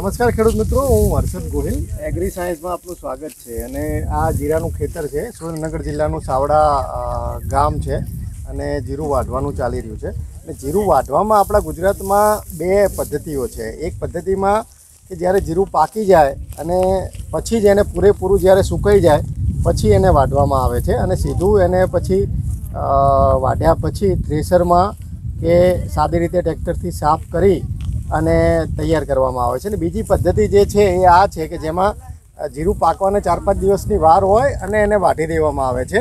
નમસ્કાર ખેડૂત મિત્રો હું હર્ષદ ગોહિલ એગ્રી સાયન્સમાં આપનું સ્વાગત છે અને આ જીરાનું ખેતર છે સુરેન્દ્રનગર જિલ્લાનું સાવડા ગામ છે અને જીરું વાઢવાનું ચાલી રહ્યું છે અને જીરું વાઢવામાં આપણા ગુજરાતમાં બે પદ્ધતિઓ છે એક પદ્ધતિમાં કે જ્યારે જીરું પાકી જાય અને પછી જ એને પૂરેપૂરું જ્યારે સુકાઈ જાય પછી એને વાઢવામાં આવે છે અને સીધું એને પછી વાઢ્યા પછી થ્રેસરમાં કે સાદી રીતે ટ્રેક્ટરથી સાફ કરી અને તૈયાર કરવામાં આવે છે અને બીજી પદ્ધતિ જે છે એ આ છે કે જેમાં જીરું પાકવાને ચાર પાંચ દિવસની વાર હોય અને એને વાટી દેવામાં આવે છે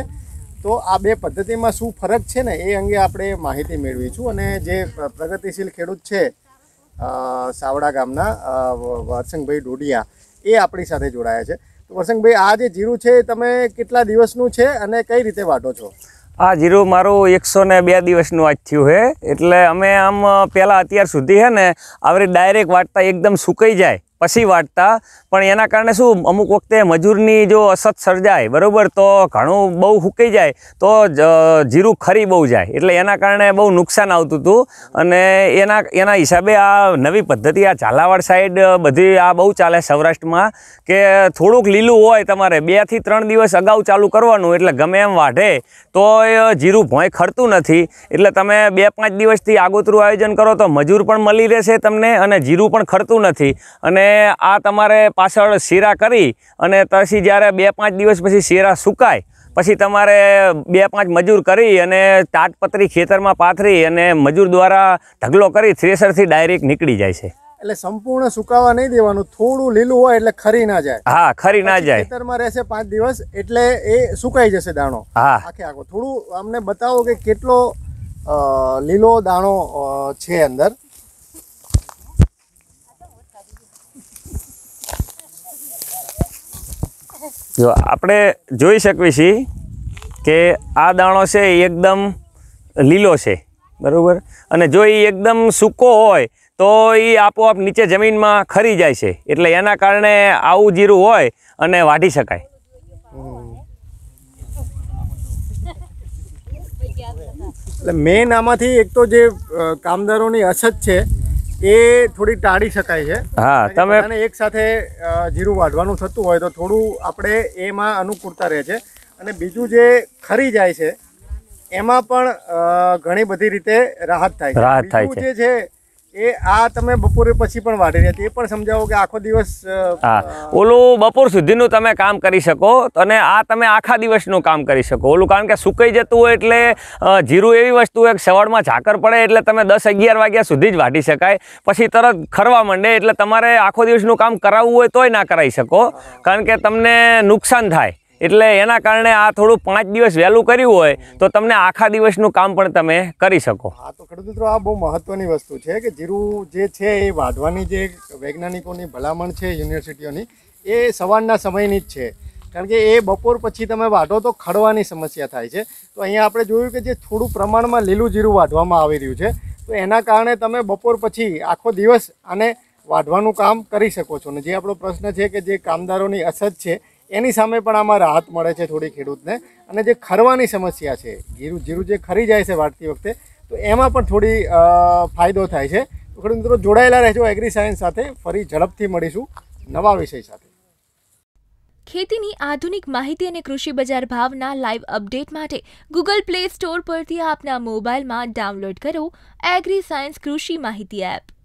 તો આ બે પદ્ધતિમાં શું ફરક છે ને એ અંગે આપણે માહિતી મેળવીશું અને જે પ્રગતિશીલ ખેડૂત છે સાવડા ગામના વરસંગભાઈ ડોડિયા એ આપણી સાથે જોડાયા છે તો વરસંગભાઈ આ જે જીરું છે એ તમે કેટલા દિવસનું છે અને કઈ રીતે વાટો છો હા જીરું મારું એકસો ને બે દિવસનું આજ થયું છે એટલે અમે આમ પહેલાં અત્યાર સુધી છે ને આવરી ડાયરેક્ટ વાટતા એકદમ સુકાઈ જાય પછી વાટતા પણ એના કારણે શું અમુક વખતે મજૂરની જો અસત સર્જાય બરાબર તો ઘણું બહુ હુકાઈ જાય તો જીરું ખરી બહુ જાય એટલે એના કારણે બહુ નુકસાન આવતું હતું અને એના એના હિસાબે આ નવી પદ્ધતિ આ ઝાલાવાડ સાઈડ બધી આ બહુ ચાલે સૌરાષ્ટ્રમાં કે થોડુંક લીલું હોય તમારે બેથી ત્રણ દિવસ અગાઉ ચાલુ કરવાનું એટલે ગમે એમ વાઢે તો જીરું ભોંય ખરતું નથી એટલે તમે બે પાંચ દિવસથી આગોતરું આયોજન કરો તો મજૂર પણ મળી રહેશે તમને અને જીરું પણ ખરતું નથી અને આ તમારે પાછળ શીરા કરી અને પછી જ્યારે બે પાંચ દિવસ પછી શીરા સુકાય પછી તમારે બે પાંચ મજૂર કરી અને તાટપત્રી ખેતરમાં પાથરી અને મજૂર દ્વારા ઢગલો કરી થ્રેસરથી ડાયરેક્ટ નીકળી જાય છે એટલે સંપૂર્ણ સુકાવા નહીં દેવાનું થોડું લીલું હોય એટલે ખરી ના જાય હા ખરી ના જાય ખેતરમાં રહેશે પાંચ દિવસ એટલે એ સુકાઈ જશે દાણો હા આખે આખો થોડું અમને બતાવો કે કેટલો લીલો દાણો છે અંદર જો આપણે જોઈ શકીએ છીએ કે આ દાણો છે એ એકદમ લીલો છે બરાબર અને જો એ એકદમ સૂકો હોય તો એ આપોઆપ નીચે જમીનમાં ખરી જાય છે એટલે એના કારણે આવું જીરું હોય અને વાઢી શકાય એટલે મેઇન આમાંથી એક તો જે કામદારોની અછત છે એ થોડી ટાળી શકાય છે હા તમે એક સાથે જીરું વાઢવાનું થતું હોય તો થોડું આપણે એમાં અનુકૂળતા રહે છે અને બીજું જે ખરી જાય છે એમાં પણ ઘણી બધી રીતે રાહત થાય છે રાહત થાય છે જે છે એ આ તમે બપોરે પછી પણ વાઢી રહ્યા એ પણ સમજાવો કે આખો દિવસ હા ઓલું બપોર સુધીનું તમે કામ કરી શકો અને આ તમે આખા દિવસનું કામ કરી શકો ઓલું કારણ કે સુકાઈ જતું હોય એટલે જીરું એવી વસ્તુ હોય કે સવારમાં ઝાકર પડે એટલે તમે દસ અગિયાર વાગ્યા સુધી જ વાઢી શકાય પછી તરત ખરવા માંડે એટલે તમારે આખો દિવસનું કામ કરાવવું હોય તોય ના કરાવી શકો કારણ કે તમને નુકસાન થાય એટલે એના કારણે આ થોડું પાંચ દિવસ વહેલું કર્યું હોય તો તમને આખા દિવસનું કામ પણ તમે કરી શકો હા તો ખેડૂત મિત્રો આ બહુ મહત્વની વસ્તુ છે કે જીરું જે છે એ વાઢવાની જે વૈજ્ઞાનિકોની ભલામણ છે યુનિવર્સિટીઓની એ સવારના સમયની જ છે કારણ કે એ બપોર પછી તમે વાઢો તો ખડવાની સમસ્યા થાય છે તો અહીંયા આપણે જોયું કે જે થોડું પ્રમાણમાં લીલું જીરું વાઢવામાં આવી રહ્યું છે તો એના કારણે તમે બપોર પછી આખો દિવસ આને વાઢવાનું કામ કરી શકો છો ને જે આપણો પ્રશ્ન છે કે જે કામદારોની અછત છે એની સામે પણ આમાં રાહત મળે છે થોડી ખેડૂતને અને જે ખરવાની સમસ્યા છે જીરું જીરું જે ખરી જાય છે વાટતી વખતે તો એમાં પણ થોડી ફાયદો થાય છે તો ખેડૂત મિત્રો જોડાયેલા રહેજો એગ્રી સાયન્સ સાથે ફરી ઝડપથી મળીશું નવા વિષય સાથે ખેતીની આધુનિક માહિતી અને કૃષિ બજાર ભાવના લાઇવ અપડેટ માટે ગૂગલ પ્લે સ્ટોર પરથી આપના મોબાઈલમાં ડાઉનલોડ કરો એગ્રી સાયન્સ કૃષિ માહિતી એપ